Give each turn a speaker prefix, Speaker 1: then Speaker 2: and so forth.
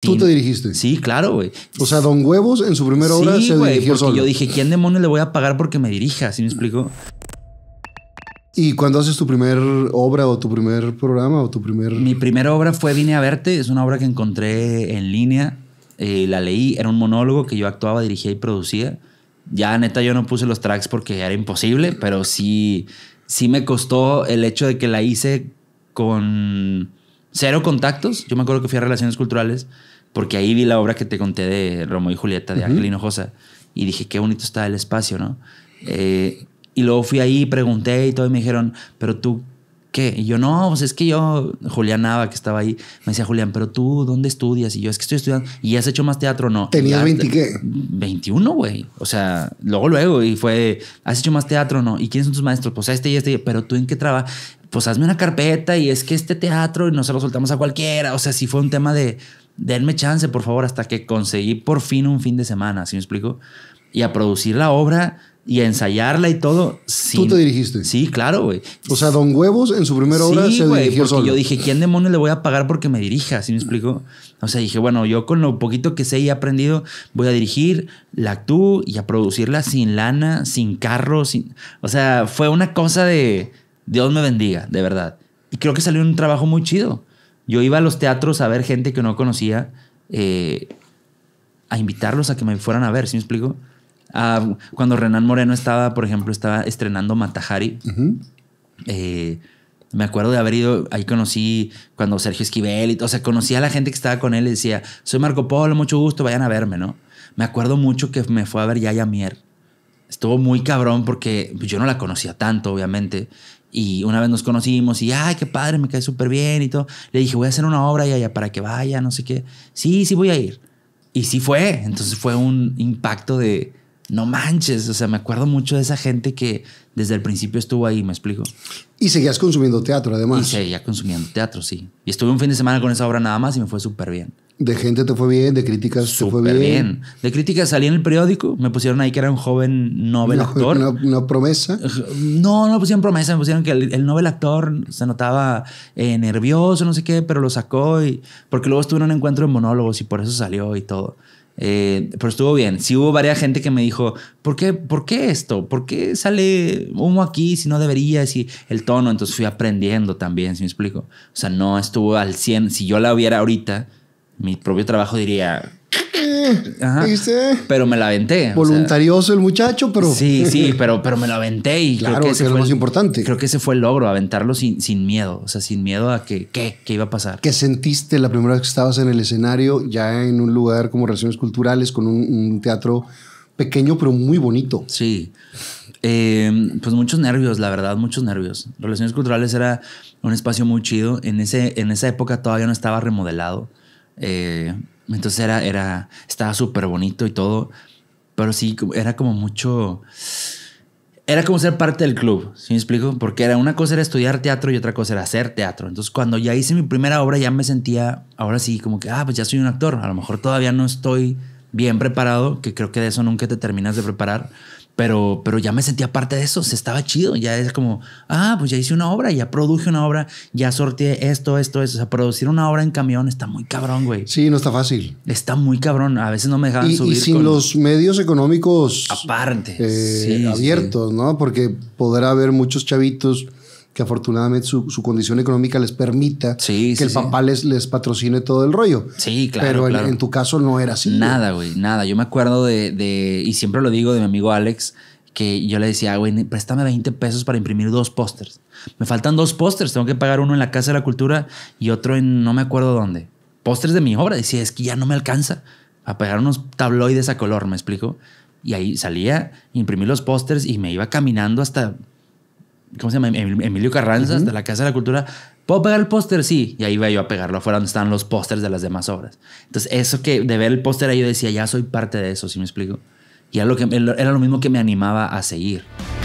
Speaker 1: ¿Tú te
Speaker 2: dirigiste? Sí, claro, güey. O sea, Don Huevos en su primera obra se dirigió porque Yo dije,
Speaker 1: ¿quién demonios le voy a pagar porque me dirija? ¿Sí me explico?
Speaker 2: ¿Y cuándo haces tu primer obra o tu primer programa o tu primer...? Mi primera obra fue Vine a verte. Es una obra que encontré
Speaker 1: en línea. Eh, la leí. Era un monólogo que yo actuaba, dirigía y producía. Ya, neta, yo no puse los tracks porque era imposible, pero sí, sí me costó el hecho de que la hice con cero contactos. Yo me acuerdo que fui a Relaciones Culturales porque ahí vi la obra que te conté de Romo y Julieta de Ángel Hinojosa y dije, qué bonito está el espacio, ¿no? Eh, y luego fui ahí, pregunté y todo y me dijeron, pero tú ¿qué? Y yo, no, pues es que yo, Julián Nava, que estaba ahí, me decía, Julián, pero tú, ¿dónde estudias? Y yo, es que estoy estudiando. ¿Y has hecho más teatro o no? Tenía 20 qué? 21, güey. O sea, luego, luego. Y fue, ¿has hecho más teatro o no? ¿Y quiénes son tus maestros? Pues este y este. Pero tú, ¿en qué trabajas? Pues hazme una carpeta y es que este teatro y no se lo soltamos a cualquiera. O sea, si fue un tema de, denme chance, por favor, hasta que conseguí por fin un fin de semana. ¿Sí me explico? Y a producir la obra y a ensayarla y todo. ¿Tú te dirigiste? Sí, claro, güey. O sea, Don Huevos en su primera obra se Yo dije, ¿quién demonios le voy a pagar porque me dirija? ¿Sí me explico? O sea, dije, bueno, yo con lo poquito que sé y he aprendido, voy a dirigir, la tú y a producirla sin lana, sin carro, sin. O sea, fue una cosa de. Dios me bendiga, de verdad. Y creo que salió un trabajo muy chido. Yo iba a los teatros a ver gente que no conocía, eh, a invitarlos a que me fueran a ver, ¿sí me explico? Ah, cuando Renan Moreno estaba, por ejemplo, estaba estrenando Matajari. Eh, me acuerdo de haber ido, ahí conocí cuando Sergio Esquivel y o sea, conocí a la gente que estaba con él y decía, soy Marco Polo, mucho gusto, vayan a verme, ¿no? Me acuerdo mucho que me fue a ver Yaya Mier. Estuvo muy cabrón porque pues, yo no la conocía tanto, obviamente. Y una vez nos conocimos y, ay, qué padre, me cae súper bien y todo. Le dije, voy a hacer una obra, allá para que vaya, no sé qué. Sí, sí, voy a ir. Y sí fue. Entonces fue un impacto de, no manches, o sea, me acuerdo mucho de esa gente que desde el principio estuvo ahí, me explico.
Speaker 2: Y seguías consumiendo teatro, además. Y
Speaker 1: seguía consumiendo teatro, sí. Y estuve un fin de semana con esa obra nada más y me fue súper bien.
Speaker 2: De gente te fue bien, de críticas super fue bien. bien.
Speaker 1: De críticas salí en el periódico, me pusieron ahí que era un joven novel actor. Una, promesa? No, no pusieron promesa, me pusieron que el, novel actor se notaba eh, nervioso, no sé qué, pero lo sacó y porque luego estuvo en un encuentro de monólogos y por eso salió y todo. Eh, pero estuvo bien. Sí hubo varias gente que me dijo, ¿por qué, ¿por qué esto? ¿Por qué sale humo aquí si no debería? Si el tono, entonces fui aprendiendo también, si me explico. O sea, no estuvo al 100. Si yo la viera ahorita, mi propio trabajo diría, pero me la aventé. Voluntarioso el muchacho, pero. Sí, sí, pero, pero me la aventé
Speaker 2: y claro, creo que ese fue lo más el, importante. Creo que ese fue el logro, aventarlo sin, sin miedo. O sea, sin miedo a que, ¿qué? iba a pasar? ¿Qué sentiste la primera vez que estabas en el escenario, ya en un lugar como Relaciones Culturales, con un, teatro pequeño, pero muy bonito? Sí. Em, pues muchos nervios, la verdad, muchos nervios. Relaciones Culturales era
Speaker 1: un espacio muy chido. En, ese, en esa época todavía no estaba remodelado. Eh, entonces era, era, estaba súper bonito y todo, pero sí, era como mucho, era como ser parte del club, ¿sí me explico? Porque era una cosa era estudiar teatro y otra cosa era hacer teatro. Entonces cuando ya hice mi primera obra ya me sentía, ahora sí, como que, ah, pues ya soy un actor, a lo mejor todavía no estoy bien preparado, que creo que de eso nunca te terminas de preparar pero, pero ya me sentía parte de eso, se estaba chido, ya es como, ah, pues ya hice una obra, ya produje una obra, ya sorteé esto, esto, eso, o sea, producir una obra en camión está muy cabrón, güey. Sí, no está fácil. Está muy cabrón, a veces no me dejaban y, subir. Y sin los
Speaker 2: medios económicos aparte, eh, sí, abiertos, ¿no? Porque podrá haber muchos chavitos que afortunadamente su, condición económica les permita que el papá les, patrocine todo el rollo. Sí, claro. Pero En, tu
Speaker 1: caso no era así. Nada, güey, nada. Yo me acuerdo de, y siempre lo digo de mi amigo Alex, que yo le decía, güey, préstame 20 pesos para imprimir dos pósters. Me faltan dos pósters, tengo que pagar uno en la Casa de la Cultura y otro en no me acuerdo dónde. Pósters de mi obra. Decía, es que ya no me alcanza a pegar unos tabloides a color, ¿me explico? Y ahí salía, imprimí los pósters y me iba caminando hasta ¿cómo se llama? Em-, em-, Emilio Carranza, de la Casa de la Cultura. ¿Puedo pegar el póster? Sí. Y ahí iba yo a pegarlo afuera donde están los pósters de las demás obras. Entonces, eso que de ver el póster ahí yo decía, ya soy parte de eso, si me explico? Y era lo, que, era lo mismo que me animaba a seguir.